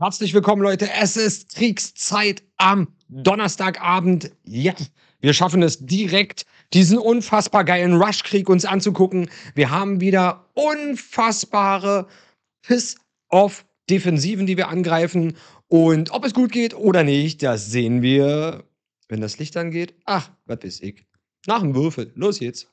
Herzlich willkommen, Leute. Es ist Kriegszeit am Donnerstagabend. Ja, wir schaffen es direkt, diesen unfassbar geilen Rush-Krieg uns anzugucken. Wir haben wieder unfassbare Piss-Off-Defensiven, die wir angreifen. Und ob es gut geht oder nicht, das sehen wir, wenn das Licht angeht. Ach, was weiß ich. Nach dem Würfel. Los geht's.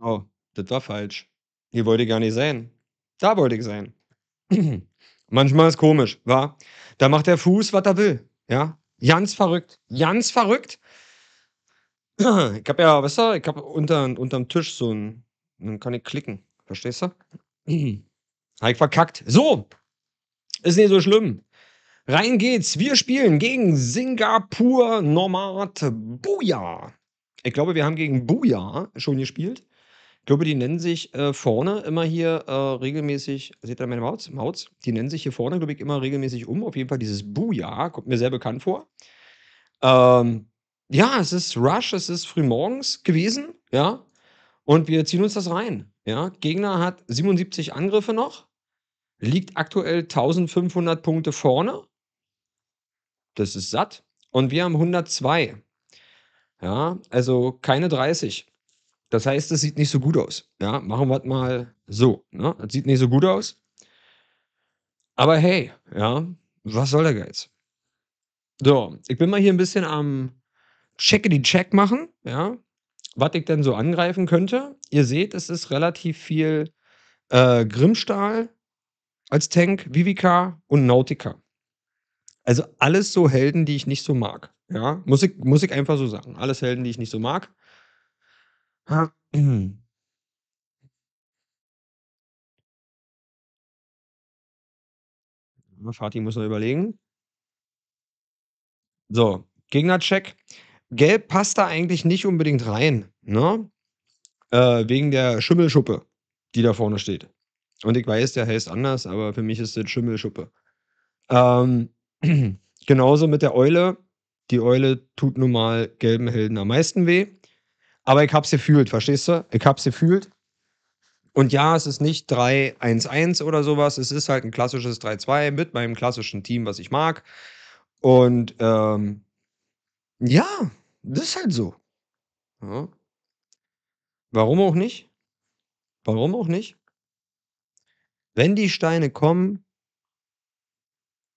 Oh, das war falsch. Hier wollte ich gar nicht sein. Da wollte ich sein. Manchmal ist komisch, wa? Da macht der Fuß, was er will. Ja? Ganz verrückt. Ganz verrückt. Ich hab ja, weißt du, ich hab unter, unterm Tisch so ein. Dann kann ich klicken. Verstehst du? Habe ich verkackt. So. Ist nicht so schlimm. Rein geht's. Wir spielen gegen Singapur Nomad Buja. Ich glaube, wir haben gegen Buja schon gespielt. Ich glaube, die nennen sich, äh, vorne immer hier, äh, regelmäßig seht ihr meine Mauts? Maus? Die nennen sich hier vorne, glaube ich, immer regelmäßig um. Auf jeden Fall dieses Buja, kommt mir sehr bekannt vor. Ähm, ja, es ist Rush, es ist frühmorgens gewesen, ja, und wir ziehen uns das rein, ja. Gegner hat 77 Angriffe noch, liegt aktuell 1500 Punkte vorne. Das ist satt. Und wir haben 102. Ja, also keine 30. Das heißt, es sieht nicht so gut aus. Ja, machen wir es mal so. Ne? Das sieht nicht so gut aus. Aber hey, ja, was soll der Geiz? So, ich bin mal hier ein bisschen am Checke die Check machen, ja, was ich denn so angreifen könnte. Ihr seht, es ist relativ viel äh, Grimmstahl als Tank, Vivica und Nautica. Also alles so Helden, die ich nicht so mag. Ja, muss ich, muss ich einfach so sagen. Alles Helden, die ich nicht so mag. Fatih muss noch überlegen. So, Gegnercheck. Gelb passt da eigentlich nicht unbedingt rein, ne? Äh, wegen der Schimmelschuppe, die da vorne steht. Und ich weiß, der heißt anders, aber für mich ist das Schimmelschuppe. Ähm, genauso mit der Eule. Die Eule tut nun mal gelben Helden am meisten weh. Aber ich hab's gefühlt, verstehst du? Ich hab's gefühlt. Und ja, es ist nicht 3-1-1 oder sowas. Es ist halt ein klassisches 3-2 mit meinem klassischen Team, was ich mag. Und ähm, ja, das ist halt so. Ja. Warum auch nicht? Warum auch nicht? Wenn die Steine kommen,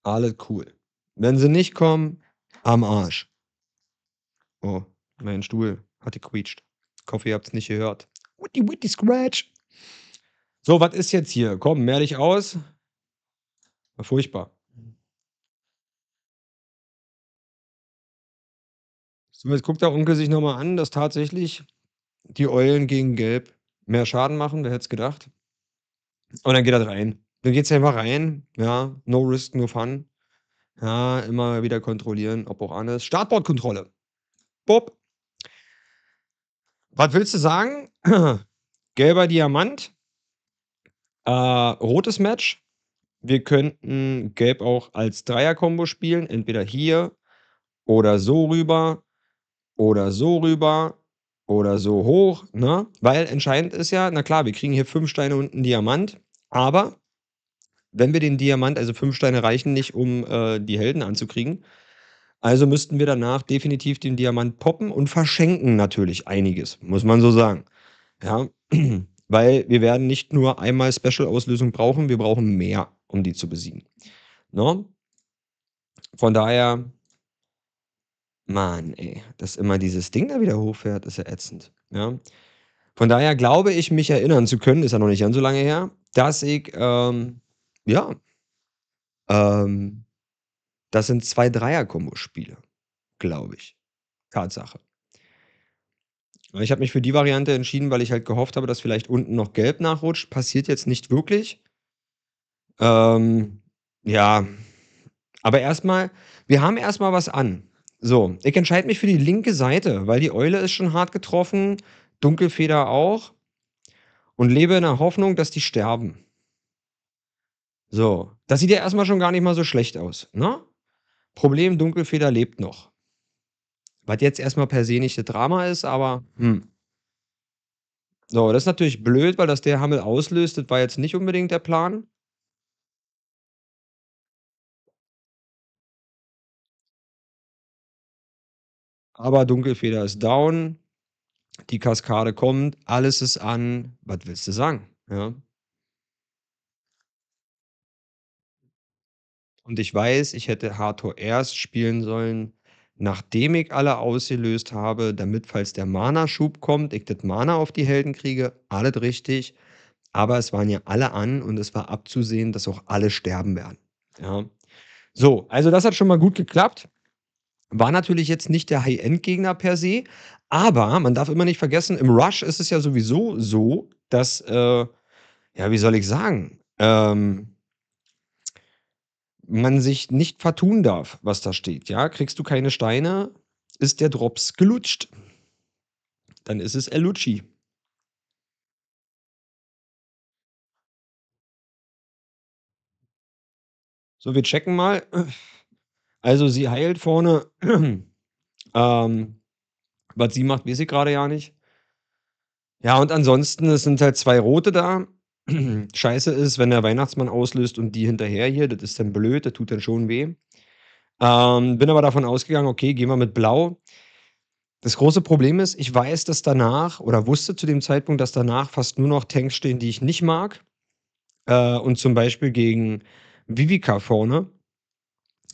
alles cool. Wenn sie nicht kommen, am Arsch. Oh, mein Stuhl hat gequietscht. Ich hoffe, ihr habt es nicht gehört. Witty, witty, scratch. So, was ist jetzt hier? Komm, mehr dich aus. War furchtbar. So, jetzt guckt der Onkel sich nochmal an, dass tatsächlich die Eulen gegen Gelb mehr Schaden machen. Wer hätte es gedacht? Und dann geht er rein. Dann geht es einfach rein. Ja, no risk, no fun. Ja, immer wieder kontrollieren, ob auch anders. Startbordkontrolle. Bob, was willst du sagen? Gelber Diamant, äh, rotes Match. Wir könnten Gelb auch als Dreier-Kombo spielen, entweder hier oder so rüber oder so rüber oder so hoch, ne? Weil entscheidend ist ja, na klar, wir kriegen hier fünf Steine und einen Diamant, aber wenn wir den Diamant, also fünf Steine reichen nicht, um äh, die Helden anzukriegen, also müssten wir danach definitiv den Diamant poppen und verschenken natürlich einiges, muss man so sagen. Ja, weil wir werden nicht nur einmal Special-Auslösung brauchen, wir brauchen mehr, um die zu besiegen. No? Ne? Von daher, Mann, ey, dass immer dieses Ding da wieder hochfährt, ist ja ätzend. Ja? Von daher glaube ich, mich erinnern zu können, ist ja noch nicht ganz so lange her, dass ich, ähm, ja, ähm, das sind zwei Dreier-Kombo-Spiele, glaube ich. Tatsache. Ich habe mich für die Variante entschieden, weil ich halt gehofft habe, dass vielleicht unten noch gelb nachrutscht. Passiert jetzt nicht wirklich. Ähm, ja. Aber erstmal, wir haben erstmal was an. So, ich entscheide mich für die linke Seite, weil die Eule ist schon hart getroffen, Dunkelfeder auch. Und lebe in der Hoffnung, dass die sterben. So, das sieht ja erstmal schon gar nicht mal so schlecht aus, ne? Problem Dunkelfeder lebt noch. Was jetzt erstmal per se nicht das Drama ist, aber hm. So, das ist natürlich blöd, weil das der Hammel auslöst. Das war jetzt nicht unbedingt der Plan. Aber Dunkelfeder ist down. Die Kaskade kommt. Alles ist an. Was willst du sagen? Ja. Und ich weiß, ich hätte Hathor erst spielen sollen, nachdem ich alle ausgelöst habe, damit, falls der Mana-Schub kommt, ich das Mana auf die Helden kriege. Alles richtig. Aber es waren ja alle an und es war abzusehen, dass auch alle sterben werden. Ja. So, also das hat schon mal gut geklappt. War natürlich jetzt nicht der High-End-Gegner per se, aber man darf immer nicht vergessen, im Rush ist es ja sowieso so, dass, äh, ja, wie soll ich sagen, ähm, man sich nicht vertun darf, was da steht. Ja, kriegst du keine Steine, ist der Drops gelutscht. Dann ist es Elucci. So, wir checken mal. Also sie heilt vorne. ähm, was sie macht, weiß ich gerade ja nicht. Ja, und ansonsten, es sind halt zwei rote da. scheiße ist, wenn der Weihnachtsmann auslöst und die hinterher hier, das ist dann blöd, das tut dann schon weh. Ähm, bin aber davon ausgegangen, okay, gehen wir mit Blau. Das große Problem ist, ich weiß, dass danach oder wusste zu dem Zeitpunkt, dass danach fast nur noch Tanks stehen, die ich nicht mag. Äh, und zum Beispiel gegen Vivica vorne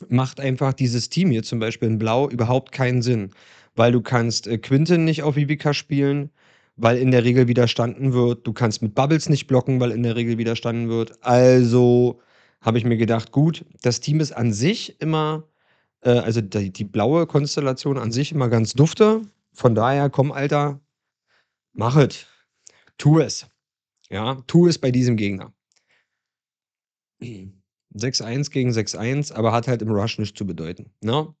macht einfach dieses Team hier zum Beispiel in Blau überhaupt keinen Sinn, weil du kannst äh, Quinten nicht auf Vivica spielen, weil in der Regel widerstanden wird. Du kannst mit Bubbles nicht blocken, weil in der Regel widerstanden wird. Also habe ich mir gedacht, gut, das Team ist an sich immer, äh, also die, die, blaue Konstellation an sich immer ganz dufte. Von daher, komm, Alter, mach es. Tu es. Ja, tu es bei diesem Gegner. 6-1 gegen 6-1, aber hat halt im Rush nichts zu bedeuten. Ne?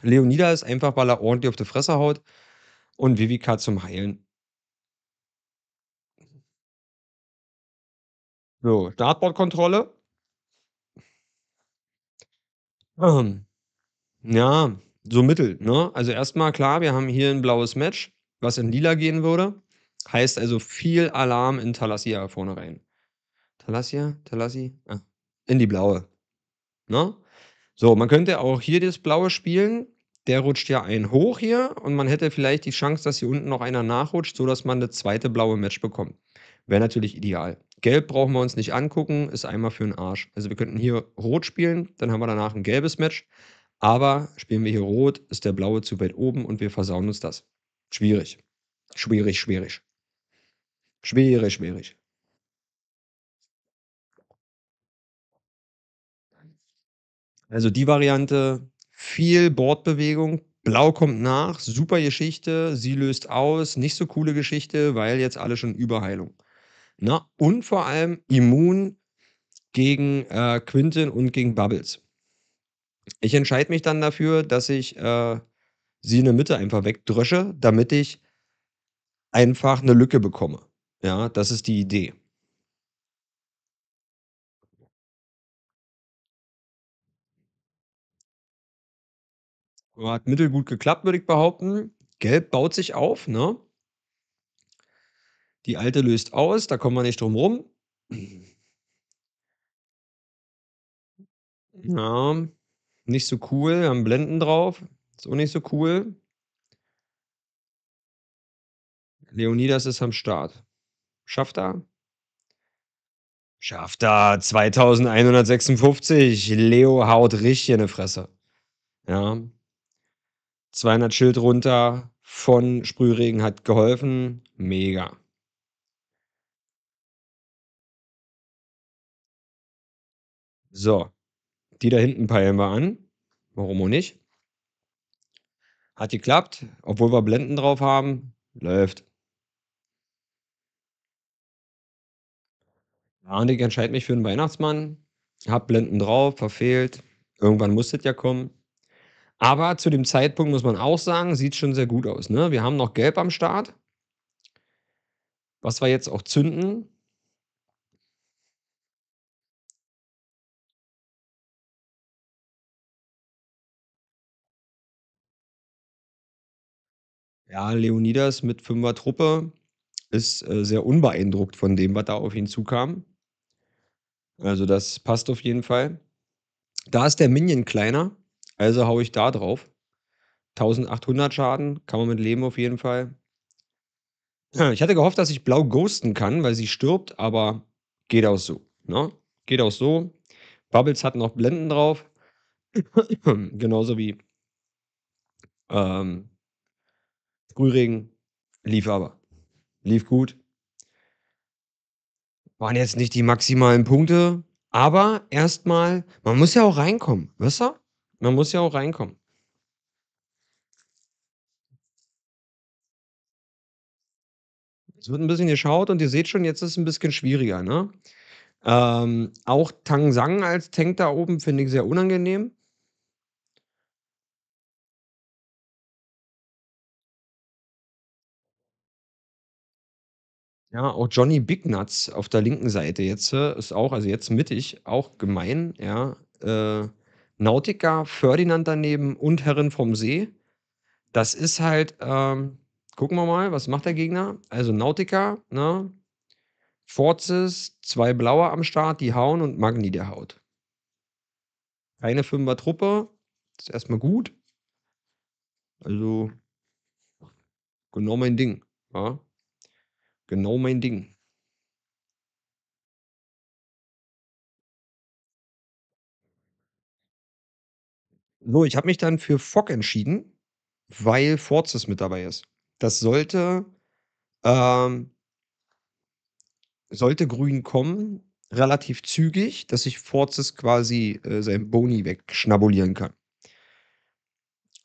Leonida ist einfach, weil er ordentlich auf die Fresse haut und Vivica zum Heilen. So, Startbordkontrolle. Ähm, ja, so mittel. Ne? Also erstmal klar, wir haben hier ein blaues Match, was in lila gehen würde. Heißt also viel Alarm in Thalassia vorne rein. Thalassia, Thalassi, ah, in die blaue. Ne? So, man könnte auch hier das blaue spielen. Der rutscht ja ein hoch hier und man hätte vielleicht die Chance, dass hier unten noch einer nachrutscht, sodass man das zweite blaue Match bekommt. Wäre natürlich ideal. Gelb brauchen wir uns nicht angucken, ist einmal für den Arsch. Also wir könnten hier rot spielen, dann haben wir danach ein gelbes Match. Aber spielen wir hier rot, ist der blaue zu weit oben und wir versauen uns das. Schwierig. Schwierig, schwierig. Schwierig, schwierig. Also die Variante, viel Bordbewegung, Blau kommt nach, super Geschichte, sie löst aus, nicht so coole Geschichte, weil jetzt alle schon Überheilung. Ne? Und vor allem immun gegen äh, Quinten und gegen Bubbles. Ich entscheide mich dann dafür, dass ich äh, sie in der Mitte einfach wegdrösche, damit ich einfach eine Lücke bekomme. Ja, das ist die Idee. Hat mittelgut geklappt, würde ich behaupten. Gelb baut sich auf, ne? Die alte löst aus, da kommen wir nicht drum rum. Ja, nicht so cool. Wir haben Blenden drauf. Ist auch nicht so cool. Leonidas ist am Start. Schafft er? Schafft er. 2156. Leo haut richtig in die Fresse. Ja. 200 Schild runter von Sprühregen hat geholfen. Mega. So, die da hinten peilen wir an. Warum auch nicht? Hat geklappt, obwohl wir Blenden drauf haben. Läuft. Ja, und ich entscheide mich für einen Weihnachtsmann. Hab Blenden drauf, verfehlt. Irgendwann muss das ja kommen. Aber zu dem Zeitpunkt muss man auch sagen, sieht schon sehr gut aus. Ne? Wir haben noch Gelb am Start. Was wir jetzt auch zünden, Ja, Leonidas mit fünfer Truppe ist äh, sehr unbeeindruckt von dem, was da auf ihn zukam. Also das passt auf jeden Fall. Da ist der Minion kleiner, also haue ich da drauf. 1800 Schaden, kann man mit leben auf jeden Fall. Ich hatte gehofft, dass ich blau ghosten kann, weil sie stirbt, aber geht auch so. Ne? Geht auch so. Bubbles hat noch Blenden drauf. Genauso wie ähm, Frühregen lief aber. Lief gut. Waren jetzt nicht die maximalen Punkte, aber erstmal, man muss ja auch reinkommen, wisst ihr? Man muss ja auch reinkommen. Es wird ein bisschen geschaut und ihr seht schon, jetzt ist es ein bisschen schwieriger. Ne? Ähm, auch Tang Sang als Tank da oben finde ich sehr unangenehm. Ja, auch Johnny Bignuts auf der linken Seite jetzt äh, ist auch, also jetzt mittig, auch gemein, ja. Äh, Nautica, Ferdinand daneben und Herrin vom See. Das ist halt, ähm, gucken wir mal, was macht der Gegner? Also Nautica, ne? Forzes, zwei Blaue am Start, die hauen und Magni, der haut. Keine Fünfer-Truppe, ist erstmal gut. Also, genau mein Ding. Ja? genau mein Ding. So, ich habe mich dann für Fock entschieden, weil Forzys mit dabei ist. Das sollte, ähm, sollte Grün kommen, relativ zügig, dass ich Forzys quasi äh, sein Boni wegschnabulieren kann.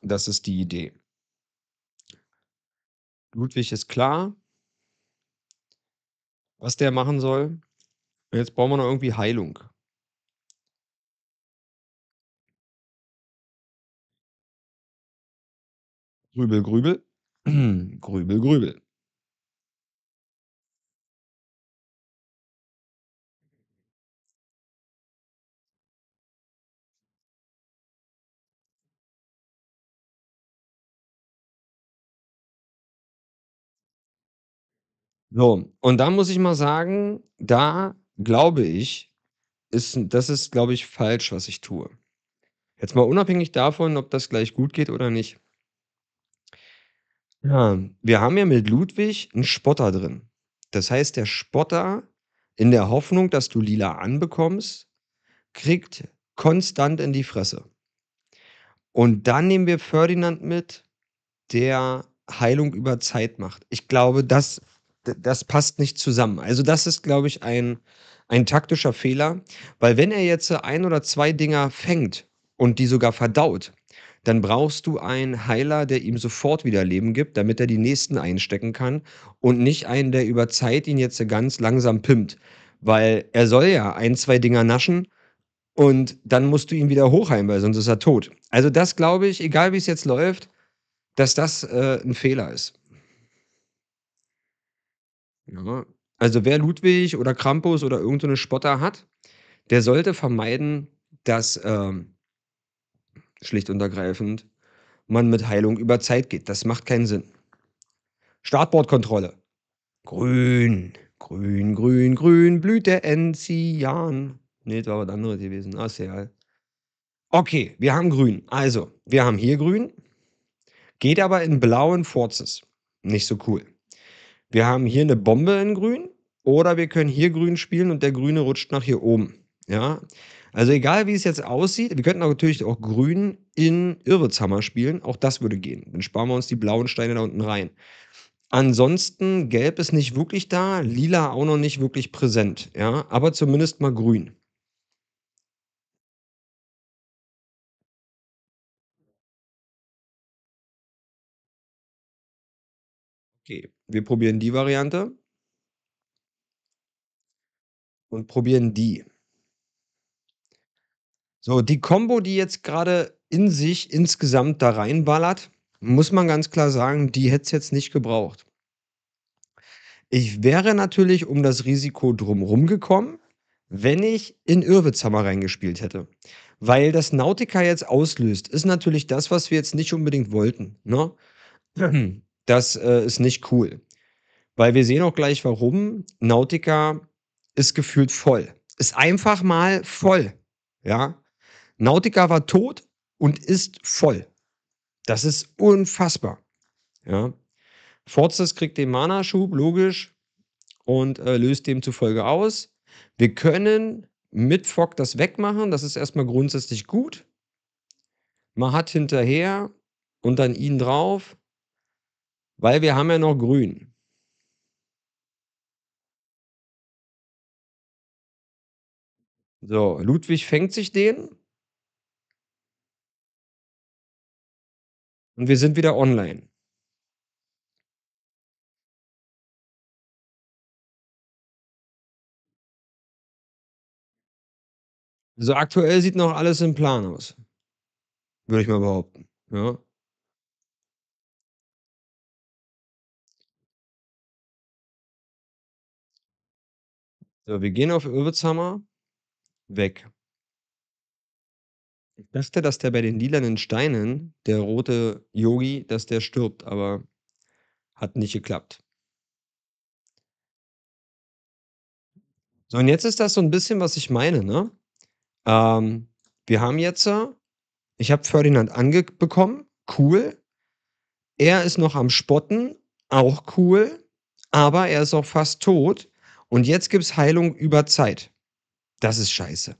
Das ist die Idee. Ludwig ist klar was der machen soll. Und jetzt brauchen wir noch irgendwie Heilung. Grübel, Grübel. Grübel, Grübel. So, und da muss ich mal sagen, da glaube ich, ist, das ist, glaube ich, falsch, was ich tue. Jetzt mal unabhängig davon, ob das gleich gut geht oder nicht. Ja, wir haben ja mit Ludwig einen Spotter drin. Das heißt, der Spotter, in der Hoffnung, dass du lila anbekommst, kriegt konstant in die Fresse. Und dann nehmen wir Ferdinand mit, der Heilung über Zeit macht. Ich glaube, das das passt nicht zusammen. Also das ist, glaube ich, ein, ein taktischer Fehler, weil wenn er jetzt ein oder zwei Dinger fängt und die sogar verdaut, dann brauchst du einen Heiler, der ihm sofort wieder Leben gibt, damit er die nächsten einstecken kann und nicht einen, der über Zeit ihn jetzt ganz langsam pimmt. Weil er soll ja ein, zwei Dinger naschen und dann musst du ihn wieder hochheilen, weil sonst ist er tot. Also das glaube ich, egal wie es jetzt läuft, dass das äh, ein Fehler ist. Ja. Ne? Also wer Ludwig oder Krampus oder irgendeine so Spotter hat, der sollte vermeiden, dass ähm, schlicht und ergreifend man mit Heilung über Zeit geht. Das macht keinen Sinn. Startbordkontrolle. Grün, grün, grün, grün, blüht der Enzian. Nee, das war was anderes gewesen. Ah, sehr. Okay, wir haben grün. Also, wir haben hier grün. Geht aber in blauen Forzes. Nicht so cool wir haben hier eine Bombe in grün oder wir können hier grün spielen und der grüne rutscht nach hier oben. Ja, also egal wie es jetzt aussieht, wir könnten natürlich auch grün in Irwitzhammer spielen, auch das würde gehen. Dann sparen wir uns die blauen Steine da unten rein. Ansonsten gelb ist nicht wirklich da, lila auch noch nicht wirklich präsent, ja, aber zumindest mal grün. Okay, wir probieren die Variante und probieren die. So, die Combo, die jetzt gerade in sich insgesamt da reinballert, muss man ganz klar sagen, die hätte es jetzt nicht gebraucht. Ich wäre natürlich um das Risiko drumherum gekommen, wenn ich in Irwitzhammer reingespielt hätte. Weil das Nautica jetzt auslöst, ist natürlich das, was wir jetzt nicht unbedingt wollten. Ne? das äh, ist nicht cool. Weil wir sehen auch gleich, warum. Nautica ist gefühlt voll. Ist einfach mal voll. Ja. Nautica war tot und ist voll. Das ist unfassbar. Ja. Forzes kriegt den Mana-Schub, logisch, und äh, löst demzufolge aus. Wir können mit Fock das wegmachen. Das ist erstmal grundsätzlich gut. Man hat hinterher und dann ihn drauf weil wir haben ja noch grün. So, Ludwig fängt sich den. Und wir sind wieder online. So, aktuell sieht noch alles im Plan aus. Würde ich mal behaupten. Ja. So, wir gehen auf Irwitzhammer Weg. Ich dachte, dass der bei den lilanen Steinen, der rote Yogi, dass der stirbt, aber hat nicht geklappt. So, und jetzt ist das so ein bisschen, was ich meine, ne? Ähm, wir haben jetzt, äh, ich habe Ferdinand angebekommen, cool. Er ist noch am Spotten, auch cool. Aber er ist auch fast tot. Und jetzt gibt es Heilung über Zeit. Das ist scheiße.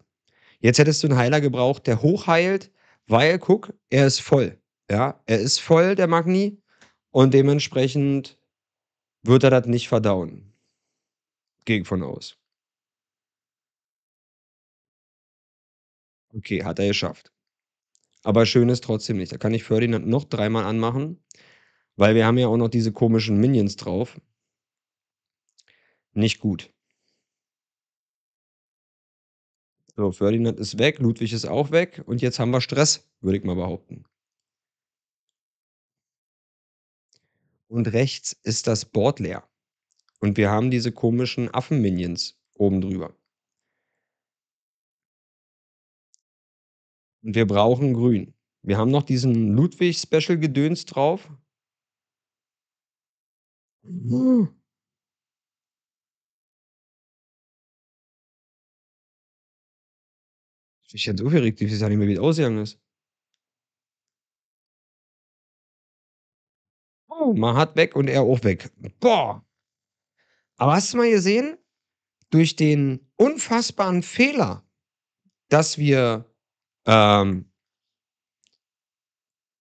Jetzt hättest du einen Heiler gebraucht, der hochheilt, weil, guck, er ist voll. Ja, er ist voll, der Magni, und dementsprechend wird er das nicht verdauen. Gehe von aus. Okay, hat er geschafft. Aber schön ist trotzdem nicht. Da kann ich Ferdinand noch dreimal anmachen, weil wir haben ja auch noch diese komischen Minions drauf nicht gut. So, Ferdinand ist weg, Ludwig ist auch weg und jetzt haben wir Stress, würde ich mal behaupten. Und rechts ist das Board leer. Und wir haben diese komischen Affen-Minions oben drüber. Und wir brauchen grün. Wir haben noch diesen Ludwig-Special-Gedöns drauf. Hm. Ich bin so aufgeregt, ich weiß ja nicht mehr, wie es ausgegangen ist. Oh, man hat weg und er auch weg. Boah! Aber hast du mal gesehen, durch den unfassbaren Fehler, dass wir, ähm,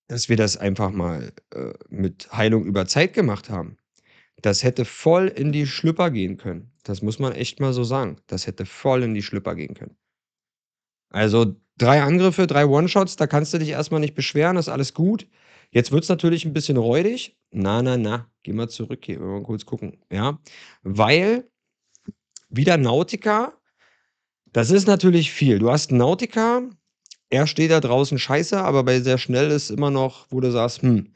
dass wir das einfach mal äh, mit Heilung über Zeit gemacht haben, das hätte voll in die Schlüpper gehen können. Das muss man echt mal so sagen. Das hätte voll in die Schlüpper gehen können. Also drei Angriffe, drei One-Shots, da kannst du dich erstmal nicht beschweren, ist alles gut. Jetzt wird es natürlich ein bisschen räudig. Na, na, na, geh mal zurück hier, wir mal kurz gucken. Ja, weil wieder Nautica, das ist natürlich viel. Du hast Nautica, er steht da draußen scheiße, aber bei sehr schnell ist immer noch, wo du sagst, hm,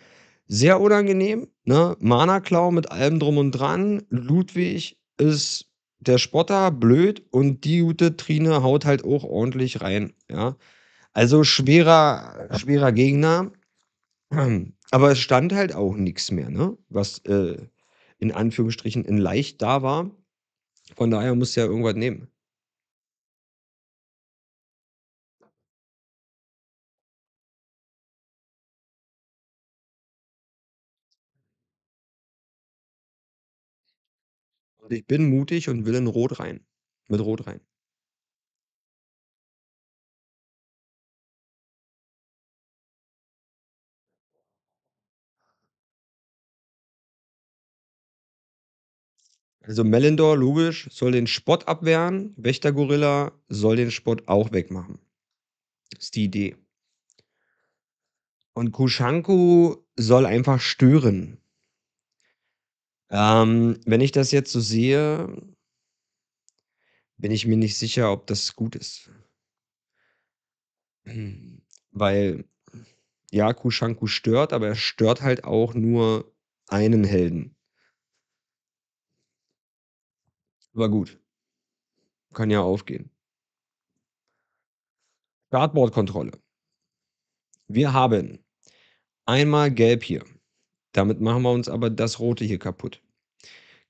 sehr unangenehm. Ne? Mana-Klau mit allem drum und dran. Ludwig ist der Spotter blöd und die gute Trine haut halt auch ordentlich rein. Ja. Also schwerer, schwerer Gegner. Aber es stand halt auch nichts mehr, ne? Was äh, in Anführungsstrichen in leicht da war. Von daher musst du ja irgendwas nehmen. Und ich bin mutig und will in Rot rein. Mit Rot rein. Also Melindor, logisch, soll den Spott abwehren. Wächtergorilla soll den Spott auch wegmachen. Ist die Idee. Und Kushanku soll einfach stören. Ähm, wenn ich das jetzt so sehe, bin ich mir nicht sicher, ob das gut ist. Weil ja, Shanku stört, aber er stört halt auch nur einen Helden. Aber gut, kann ja aufgehen. Startboard-Kontrolle. Wir haben einmal gelb hier. Damit machen wir uns aber das Rote hier kaputt.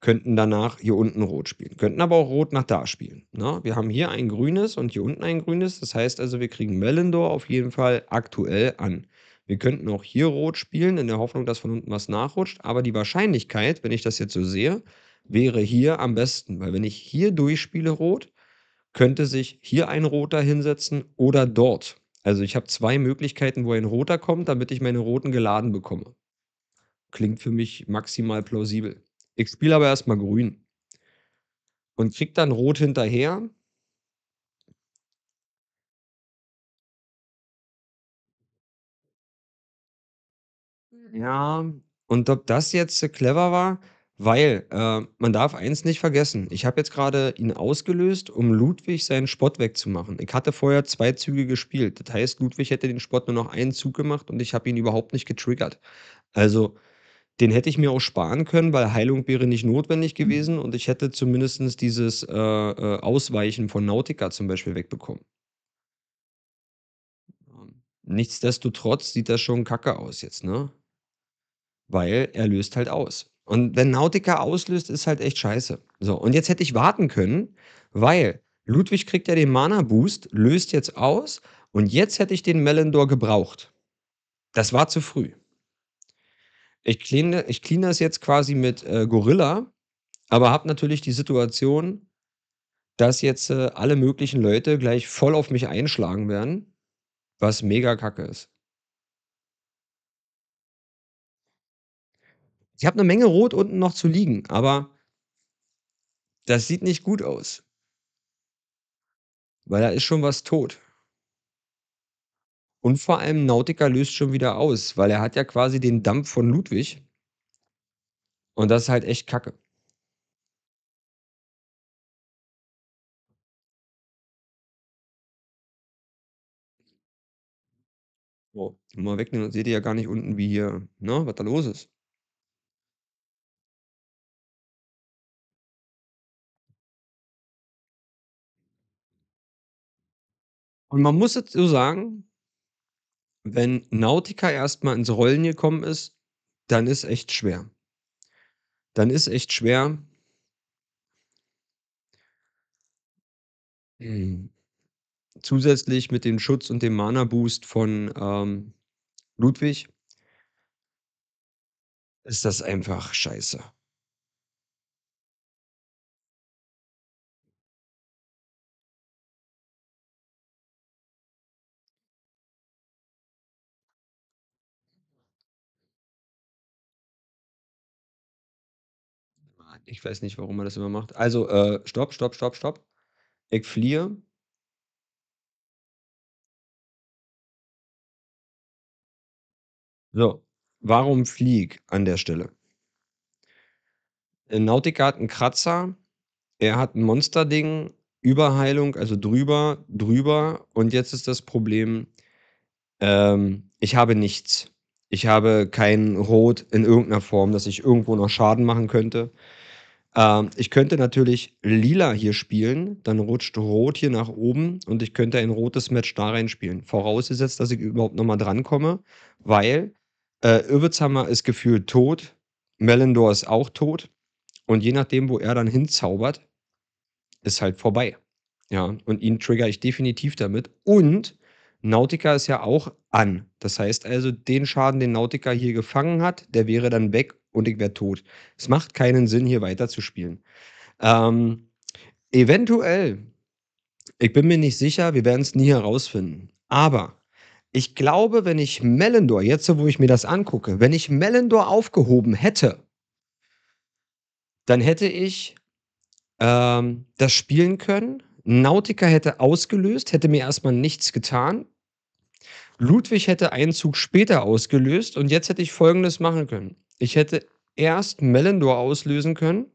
Könnten danach hier unten Rot spielen. Könnten aber auch Rot nach da spielen. Na, ne? wir haben hier ein grünes und hier unten ein grünes. Das heißt also, wir kriegen Melendor auf jeden Fall aktuell an. Wir könnten auch hier Rot spielen, in der Hoffnung, dass von unten was nachrutscht. Aber die Wahrscheinlichkeit, wenn ich das jetzt so sehe, wäre hier am besten. Weil wenn ich hier durchspiele Rot, könnte sich hier ein Roter hinsetzen oder dort. Also ich habe zwei Möglichkeiten, wo ein Roter kommt, damit ich meine Roten geladen bekomme. Klingt für mich maximal plausibel. Ich spiele aber erstmal grün und krieg dann rot hinterher. Hm. Ja, und ob das jetzt clever war, weil äh, man darf eins nicht vergessen. Ich habe jetzt gerade ihn ausgelöst, um Ludwig seinen Spott wegzumachen. Ich hatte vorher zwei Züge gespielt. Das heißt, Ludwig hätte den Spott nur noch einen Zug gemacht und ich habe ihn überhaupt nicht getriggert. Also den hätte ich mir auch sparen können, weil Heilung wäre nicht notwendig mhm. gewesen und ich hätte zumindest dieses äh, äh, Ausweichen von Nautica zum Beispiel wegbekommen. Ähm, nichtsdestotrotz sieht das schon kacke aus jetzt, ne? Weil er löst halt aus. Und wenn Nautica auslöst, ist halt echt scheiße. So, und jetzt hätte ich warten können, weil Ludwig kriegt ja den Mana-Boost, löst jetzt aus und jetzt hätte ich den Melendor gebraucht. Das war zu früh. Ich clean, ich clean das jetzt quasi mit äh, Gorilla, aber habe natürlich die Situation, dass jetzt äh, alle möglichen Leute gleich voll auf mich einschlagen werden, was mega kacke ist. Ich habe eine Menge Rot unten noch zu liegen, aber das sieht nicht gut aus. Weil da ist schon was tot. Und vor allem Nautica löst schon wieder aus, weil er hat ja quasi den Dampf von Ludwig. Und das ist halt echt kacke. So, mal wegnehmen, seht ihr ja gar nicht unten, wie hier, ne, was da los ist. Und man muss jetzt so sagen, wenn Nautica erstmal ins Rollen gekommen ist, dann ist echt schwer. Dann ist echt schwer. Hm. Zusätzlich mit dem Schutz und dem Mana-Boost von ähm, Ludwig ist das einfach scheiße. Ich weiß nicht, warum man das immer macht. Also, äh, stopp, stopp, stopp, stopp. Ich fliehe. So, warum flieg an der Stelle? Nautica hat einen Kratzer, er hat ein Monsterding, Überheilung, also drüber, drüber. Und jetzt ist das Problem, ähm, ich habe nichts. Ich habe kein Rot in irgendeiner Form, dass ich irgendwo noch Schaden machen könnte. Ähm, ich könnte natürlich lila hier spielen, dann rutscht rot hier nach oben und ich könnte ein rotes Match da reinspielen. Vorausgesetzt, dass ich überhaupt nochmal drankomme, weil äh, Irwitzhammer ist gefühlt tot, Melendor ist auch tot und je nachdem, wo er dann hinzaubert, ist halt vorbei. Ja, und ihn trigger ich definitiv damit. Und Nautica ist ja auch an. Das heißt also, den Schaden, den Nautica hier gefangen hat, der wäre dann weg und ich wäre tot. Es macht keinen Sinn, hier weiterzuspielen. Ähm, eventuell, ich bin mir nicht sicher, wir werden es nie herausfinden. Aber ich glaube, wenn ich Melendor, jetzt wo ich mir das angucke, wenn ich Melendor aufgehoben hätte, dann hätte ich ähm, das spielen können. Nautica hätte ausgelöst, hätte mir erstmal nichts getan. Ludwig hätte einen Zug später ausgelöst und jetzt hätte ich Folgendes machen können. Ich hätte erst Melendor auslösen können.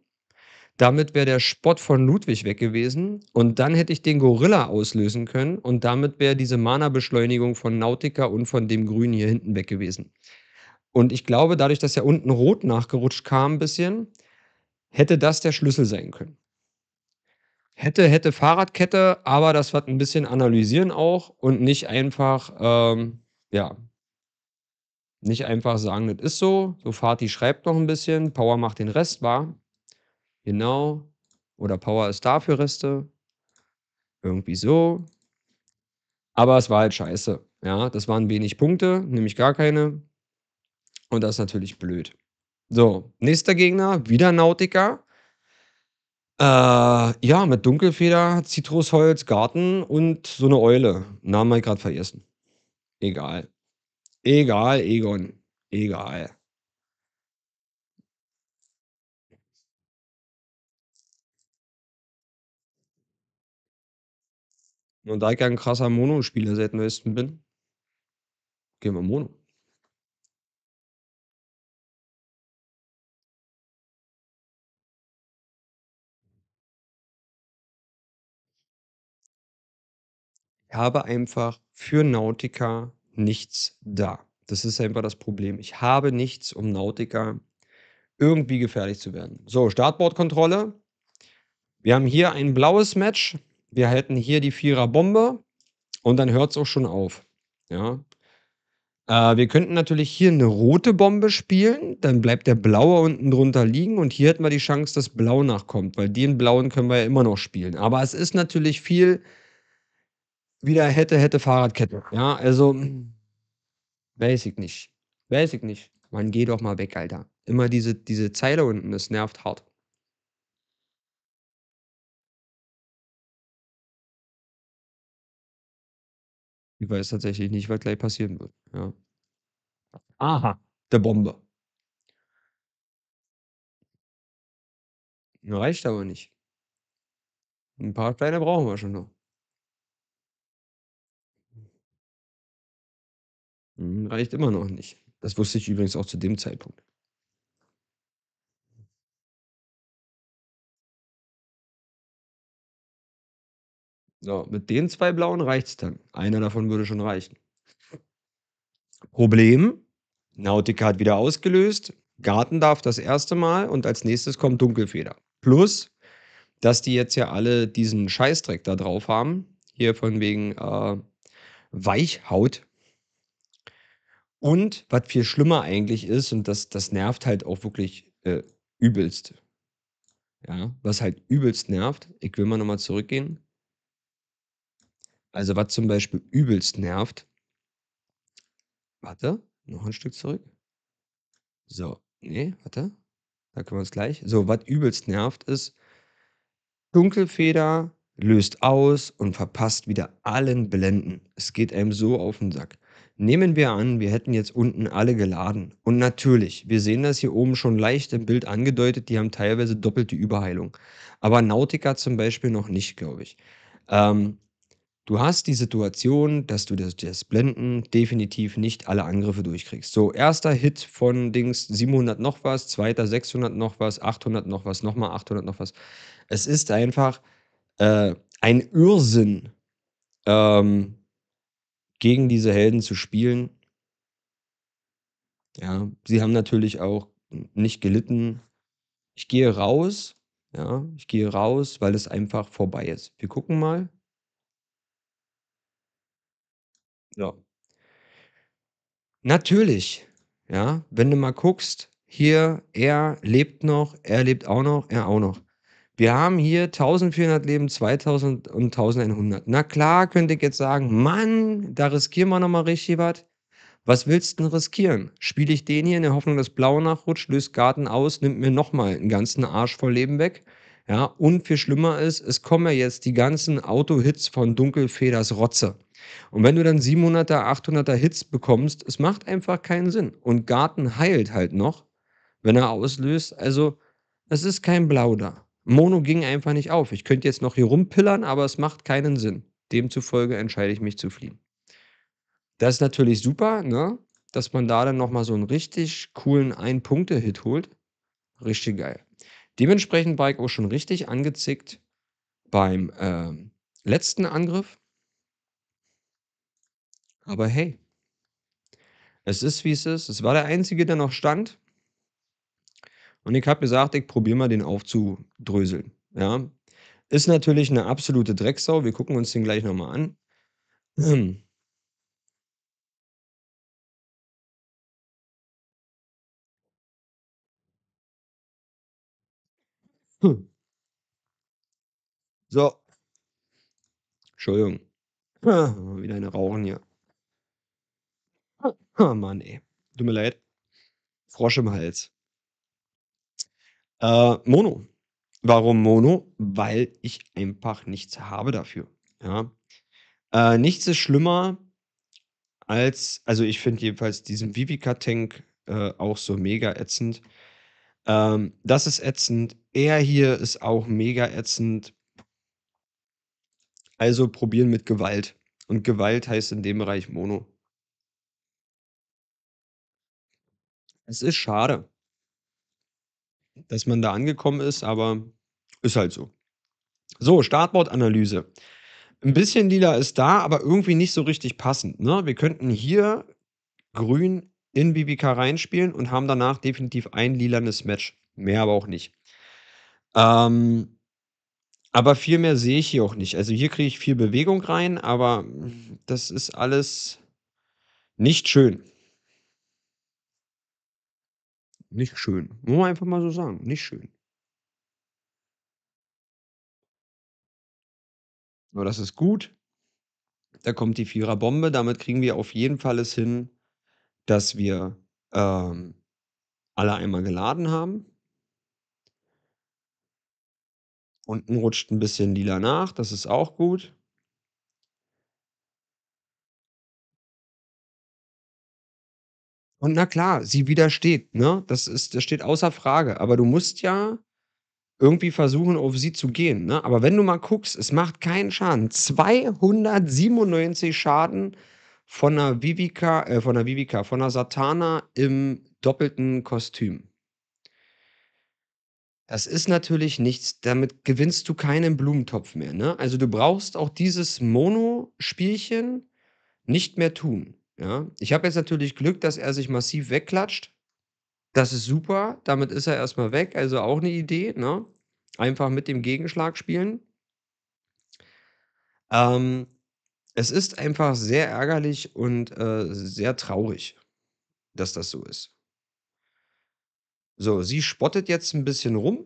Damit wäre der Spott von Ludwig weg gewesen. Und dann hätte ich den Gorilla auslösen können. Und damit wäre diese Mana-Beschleunigung von Nautica und von dem Grün hier hinten weg gewesen. Und ich glaube, dadurch, dass ja unten Rot nachgerutscht kam ein bisschen, hätte das der Schlüssel sein können. Hätte, hätte Fahrradkette, aber das wird ein bisschen analysieren auch und nicht einfach, ähm, ja, nicht einfach sagen, das ist so, so Fatih schreibt noch ein bisschen, Power macht den Rest wahr. Genau. Oder Power ist da für Reste. Irgendwie so. Aber es war halt scheiße. Ja, das waren wenig Punkte, nämlich gar keine. Und das ist natürlich blöd. So, nächster Gegner, wieder Nautica. Äh, ja, mit Dunkelfeder, Zitrusholz, Garten und so eine Eule. Namen habe ich gerade vergessen. Egal. Egal, Egon. Egal. Und da ich ein krasser Mono-Spieler seit neuestem bin, gehen wir Mono. Ich habe einfach für Nautica nichts da. Das ist einfach das Problem. Ich habe nichts, um Nautica irgendwie gefährlich zu werden. So, Startbordkontrolle. Wir haben hier ein blaues Match. Wir halten hier die Vierer-Bombe. Und dann hört es auch schon auf. Ja. Äh, wir könnten natürlich hier eine rote Bombe spielen. Dann bleibt der blaue unten drunter liegen. Und hier hätten wir die Chance, dass blau nachkommt. Weil den blauen können wir ja immer noch spielen. Aber es ist natürlich viel wieder hätte, hätte Fahrradkette. Ja, also, weiß mhm. ich nicht. Weiß ich nicht. Man geh doch mal weg, Alter. Immer diese, diese Zeile unten, das nervt hart. Ich weiß tatsächlich nicht, was gleich passieren wird. Ja. Aha, der Bombe. Reicht aber nicht. Ein paar kleine brauchen wir schon noch. Hm, reicht immer noch nicht. Das wusste ich übrigens auch zu dem Zeitpunkt. So, mit den zwei blauen reicht es dann. Einer davon würde schon reichen. Problem: Nautica hat wieder ausgelöst. Garten darf das erste Mal und als nächstes kommt Dunkelfeder. Plus, dass die jetzt ja alle diesen Scheißdreck da drauf haben. Hier von wegen äh, Weichhaut und was viel schlimmer eigentlich ist, und das, das nervt halt auch wirklich äh, übelst. Ja, was halt übelst nervt, ich will mal nochmal zurückgehen. Also, was zum Beispiel übelst nervt, warte, noch ein Stück zurück. So, nee, warte, da können wir uns gleich. So, was übelst nervt, ist, Dunkelfeder löst aus und verpasst wieder allen Blenden. Es geht einem so auf den Sack. Nehmen wir an, wir hätten jetzt unten alle geladen. Und natürlich, wir sehen das hier oben schon leicht im Bild angedeutet, die haben teilweise doppelte Überheilung. Aber Nautica zum Beispiel noch nicht, glaube ich. Ähm, du hast die Situation, dass du das, das Blenden definitiv nicht alle Angriffe durchkriegst. So, erster Hit von Dings 700 noch was, zweiter 600 noch was, 800 noch was, nochmal 800 noch was. Es ist einfach äh, ein Irrsinn, ähm, gegen diese Helden zu spielen. Ja, sie haben natürlich auch nicht gelitten. Ich gehe raus, ja, ich gehe raus, weil es einfach vorbei ist. Wir gucken mal. Ja. Natürlich, ja, wenn du mal guckst, hier, er lebt noch, er lebt auch noch, er auch noch. Wir haben hier 1400 Leben, 2000 und 1100. Na klar, könnte ich jetzt sagen, Mann, da riskieren wir nochmal richtig was. Was willst du denn riskieren? Spiele ich den hier in der Hoffnung, dass Blau nachrutscht, löst Garten aus, nimmt mir nochmal einen ganzen Arsch voll Leben weg? Ja, und viel schlimmer ist, es kommen ja jetzt die ganzen Auto-Hits von Dunkelfeders Rotze. Und wenn du dann 700er, 800er Hits bekommst, es macht einfach keinen Sinn. Und Garten heilt halt noch, wenn er auslöst. Also, es ist kein Blau da. Mono ging einfach nicht auf. Ich könnte jetzt noch hier rumpillern, aber es macht keinen Sinn. Demzufolge entscheide ich mich zu fliehen. Das ist natürlich super, ne? dass man da dann nochmal so einen richtig coolen Ein-Punkte-Hit holt. Richtig geil. Dementsprechend war ich auch schon richtig angezickt beim äh, letzten Angriff. Aber hey, es ist wie es ist. Es war der einzige, der noch stand. Und ich habe gesagt, ich probiere mal den aufzudröseln. Ja. Ist natürlich eine absolute Drecksau. Wir gucken uns den gleich nochmal an. Hm. Hm. So. Entschuldigung. Ah, wieder eine Rauchen hier. Oh Mann, ey. Tut mir leid. Frosch im Hals. Äh, Mono. Warum Mono? Weil ich einfach nichts habe dafür. Ja. Äh, nichts ist schlimmer als, also ich finde jedenfalls diesen Vivica-Tank äh, auch so mega ätzend. Ähm, das ist ätzend. Er hier ist auch mega ätzend. Also probieren mit Gewalt. Und Gewalt heißt in dem Bereich Mono. Es ist schade dass man da angekommen ist, aber ist halt so. So, Startbordanalyse. Ein bisschen lila ist da, aber irgendwie nicht so richtig passend. Ne? Wir könnten hier grün in BBK reinspielen und haben danach definitiv ein lilanes Match. Mehr aber auch nicht. Ähm, aber viel mehr sehe ich hier auch nicht. Also hier kriege ich viel Bewegung rein, aber das ist alles nicht schön nicht schön. Muss man einfach mal so sagen, nicht schön. So, das ist gut. Da kommt die Viererbombe. Damit kriegen wir auf jeden Fall es hin, dass wir ähm, alle einmal geladen haben. Unten rutscht ein bisschen lila nach, das ist auch gut. Und na klar, sie widersteht, ne? Das ist, das steht außer Frage. Aber du musst ja irgendwie versuchen, auf sie zu gehen, ne? Aber wenn du mal guckst, es macht keinen Schaden. 297 Schaden von einer Vivica, äh, von einer Vivica, von der Satana im doppelten Kostüm. Das ist natürlich nichts, damit gewinnst du keinen Blumentopf mehr. Ne? Also du brauchst auch dieses Mono-Spielchen nicht mehr tun. Ja? Ich habe jetzt natürlich Glück, dass er sich massiv wegklatscht. Das ist super. Damit ist er erstmal weg. Also auch eine Idee. Ne? Einfach mit dem Gegenschlag spielen. Ähm, es ist einfach sehr ärgerlich und äh, sehr traurig, dass das so ist. So, sie spottet jetzt ein bisschen rum.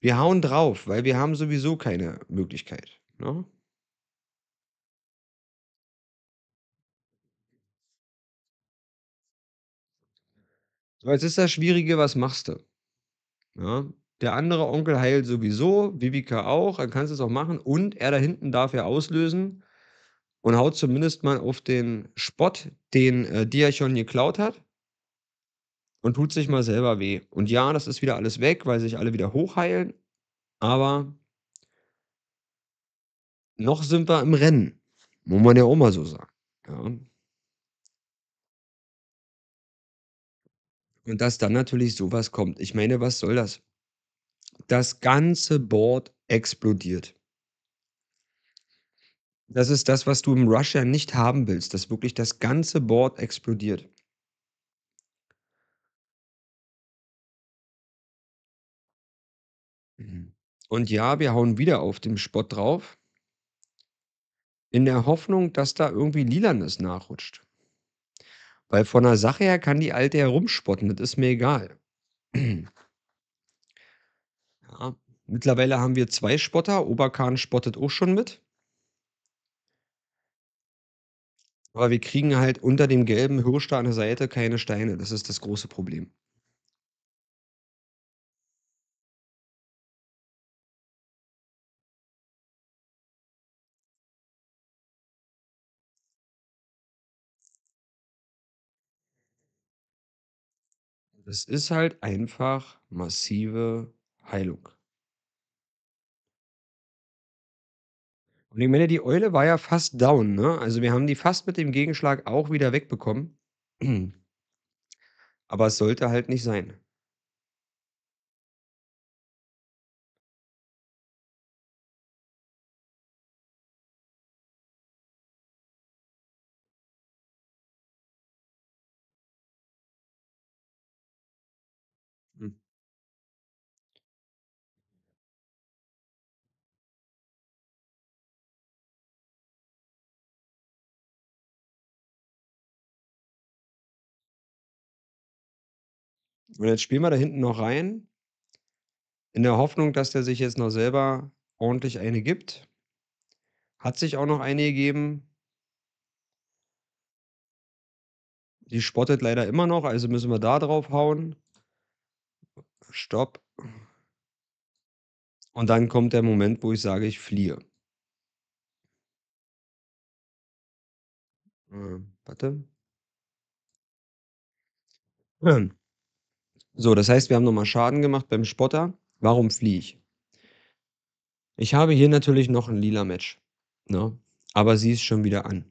Wir hauen drauf, weil wir haben sowieso keine Möglichkeit. Ne? So, jetzt ist das Schwierige, was machst du? Ja, der andere Onkel heilt sowieso, Vivika auch, dann kannst du es auch machen. Und er da hinten darf ja auslösen und haut zumindest mal auf den Spott, den äh, Diachon geklaut hat. Und tut sich mal selber weh. Und ja, das ist wieder alles weg, weil sich alle wieder hochheilen. Aber noch sind wir im Rennen. Muss man ja auch mal so sagen. Ja. Und dass dann natürlich sowas kommt. Ich meine, was soll das? Das ganze Board explodiert. Das ist das, was du im Russia nicht haben willst, dass wirklich das ganze Board explodiert. Mhm. Und ja, wir hauen wieder auf dem Spot drauf, in der Hoffnung, dass da irgendwie Lilanes nachrutscht. Weil von der Sache her kann die Alte herumspotten, das ist mir egal. ja, mittlerweile haben wir zwei Spotter. Oberkahn spottet auch schon mit. Aber wir kriegen halt unter dem gelben Hirsch da an der Seite keine Steine. Das ist das große Problem. es ist halt einfach massive Heilung. Und ich meine, die Eule war ja fast down, ne? Also wir haben die fast mit dem Gegenschlag auch wieder wegbekommen. Aber es sollte halt nicht sein. Und jetzt spielen wir da hinten noch rein, in der Hoffnung, dass der sich jetzt noch selber ordentlich eine gibt. Hat sich auch noch eine gegeben. Die spottet leider immer noch, also müssen wir da drauf hauen. Stopp. Und dann kommt der Moment, wo ich sage, ich fliehe. Äh, warte. Hm. So, das heißt, wir haben nochmal Schaden gemacht beim Spotter. Warum fliehe ich? Ich habe hier natürlich noch ein lila Match. Ne? Aber sie ist schon wieder an.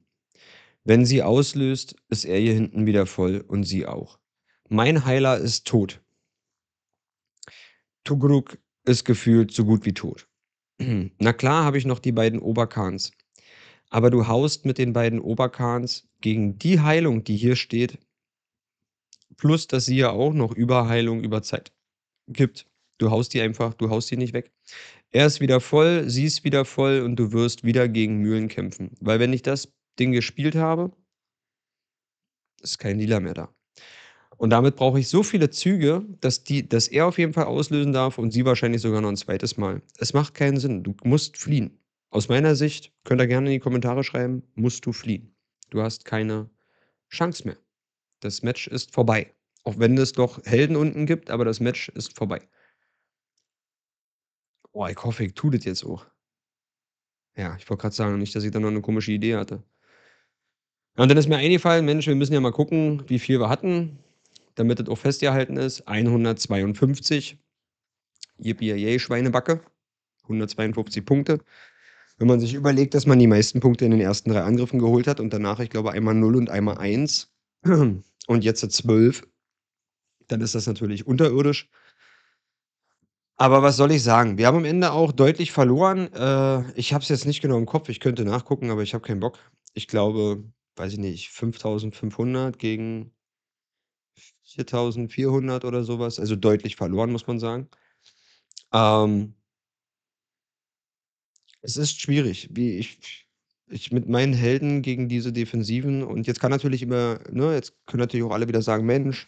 Wenn sie auslöst, ist er hier hinten wieder voll und sie auch. Mein Heiler ist tot. Tugruk ist gefühlt so gut wie tot. Na klar habe ich noch die beiden Oberkans. Aber du haust mit den beiden Oberkans gegen die Heilung, die hier steht, Plus, dass sie ja auch noch Überheilung über Zeit gibt. Du haust die einfach, du haust die nicht weg. Er ist wieder voll, sie ist wieder voll und du wirst wieder gegen Mühlen kämpfen. Weil wenn ich das Ding gespielt habe, ist kein Lila mehr da. Und damit brauche ich so viele Züge, dass, die, dass er auf jeden Fall auslösen darf und sie wahrscheinlich sogar noch ein zweites Mal. Es macht keinen Sinn. Du musst fliehen. Aus meiner Sicht, könnt ihr gerne in die Kommentare schreiben, musst du fliehen. Du hast keine Chance mehr. Das Match ist vorbei. Auch wenn es doch Helden unten gibt, aber das Match ist vorbei. Oh, ich hoffe, ich tue das jetzt auch. Ja, ich wollte gerade sagen, nicht, dass ich da noch eine komische Idee hatte. Und dann ist mir eingefallen, Mensch, wir müssen ja mal gucken, wie viel wir hatten, damit das auch festgehalten ist. 152. Yippie, Schweinebacke. 152 Punkte. Wenn man sich überlegt, dass man die meisten Punkte in den ersten drei Angriffen geholt hat und danach, ich glaube, einmal 0 und einmal 1, und jetzt 12, dann ist das natürlich unterirdisch. Aber was soll ich sagen? Wir haben am Ende auch deutlich verloren. Äh, ich habe es jetzt nicht genau im Kopf. Ich könnte nachgucken, aber ich habe keinen Bock. Ich glaube, weiß ich nicht, 5500 gegen 4400 oder sowas. Also deutlich verloren, muss man sagen. Ähm, es ist schwierig. Wie ich, ich mit meinen Helden gegen diese Defensiven und jetzt kann natürlich immer, ne, jetzt können natürlich auch alle wieder sagen, Mensch,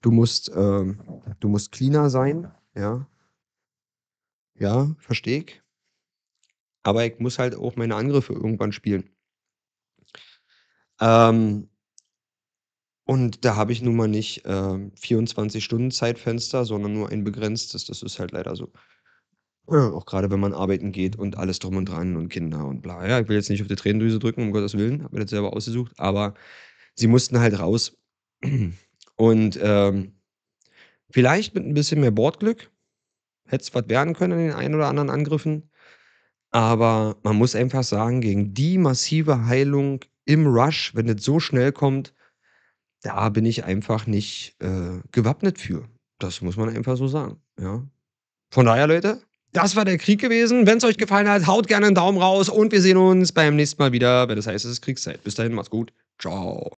du musst, ähm, du musst cleaner sein, ja. Ja, verstehe ich. Aber ich muss halt auch meine Angriffe irgendwann spielen. Ähm, und da habe ich nun mal nicht äh, 24 Stunden Zeitfenster, sondern nur ein begrenztes. Das ist halt leider so auch gerade wenn man arbeiten geht und alles drum und dran und Kinder und bla. Ja, ich will jetzt nicht auf die Tränendüse drücken, um Gottes Willen, habe mir das selber ausgesucht, aber sie mussten halt raus. Und ähm, vielleicht mit ein bisschen mehr Bordglück hätte es was werden können in den ein oder anderen Angriffen. Aber man muss einfach sagen, gegen die massive Heilung im Rush, wenn es so schnell kommt, da bin ich einfach nicht äh, gewappnet für. Das muss man einfach so sagen. Ja. Von daher, Leute, das war der Krieg gewesen. Wenn es euch gefallen hat, haut gerne einen Daumen raus und wir sehen uns beim nächsten Mal wieder, wenn es das heißt, es ist Kriegszeit. Bis dahin, macht's gut. Ciao.